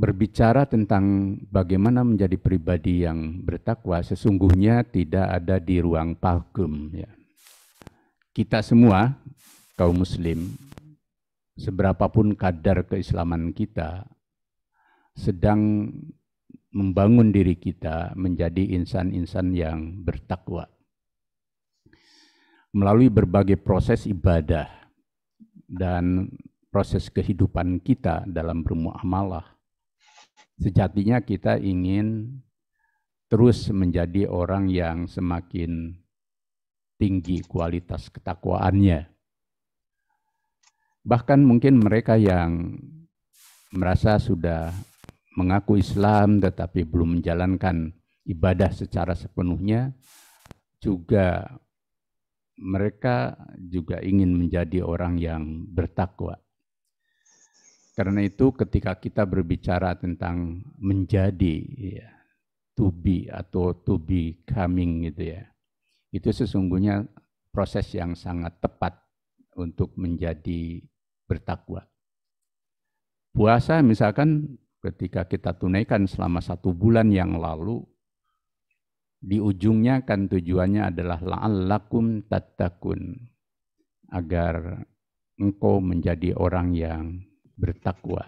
berbicara tentang bagaimana menjadi pribadi yang bertakwa sesungguhnya tidak ada di ruang pakem ya. Kita semua kaum muslim seberapapun kadar keislaman kita sedang membangun diri kita menjadi insan-insan yang bertakwa melalui berbagai proses ibadah dan proses kehidupan kita dalam bermuamalah Sejatinya kita ingin terus menjadi orang yang semakin tinggi kualitas ketakwaannya. Bahkan mungkin mereka yang merasa sudah mengaku Islam tetapi belum menjalankan ibadah secara sepenuhnya juga mereka juga ingin menjadi orang yang bertakwa. Karena itu ketika kita berbicara tentang menjadi, ya, to be atau to be coming gitu ya, itu sesungguhnya proses yang sangat tepat untuk menjadi bertakwa. Puasa misalkan ketika kita tunaikan selama satu bulan yang lalu, di ujungnya kan tujuannya adalah la'allakum tatakun agar engkau menjadi orang yang bertakwa.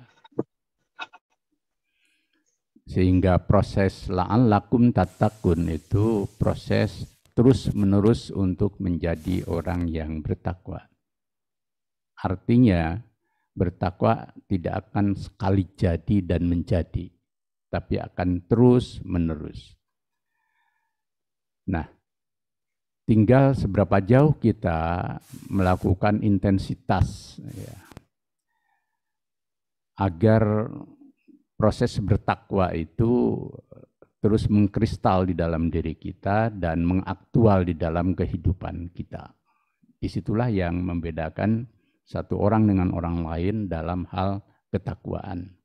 Sehingga proses la'allakum tatakun itu proses terus-menerus untuk menjadi orang yang bertakwa. Artinya bertakwa tidak akan sekali jadi dan menjadi, tapi akan terus-menerus. Nah, tinggal seberapa jauh kita melakukan intensitas ya, agar proses bertakwa itu terus mengkristal di dalam diri kita dan mengaktual di dalam kehidupan kita. Disitulah yang membedakan satu orang dengan orang lain dalam hal ketakwaan.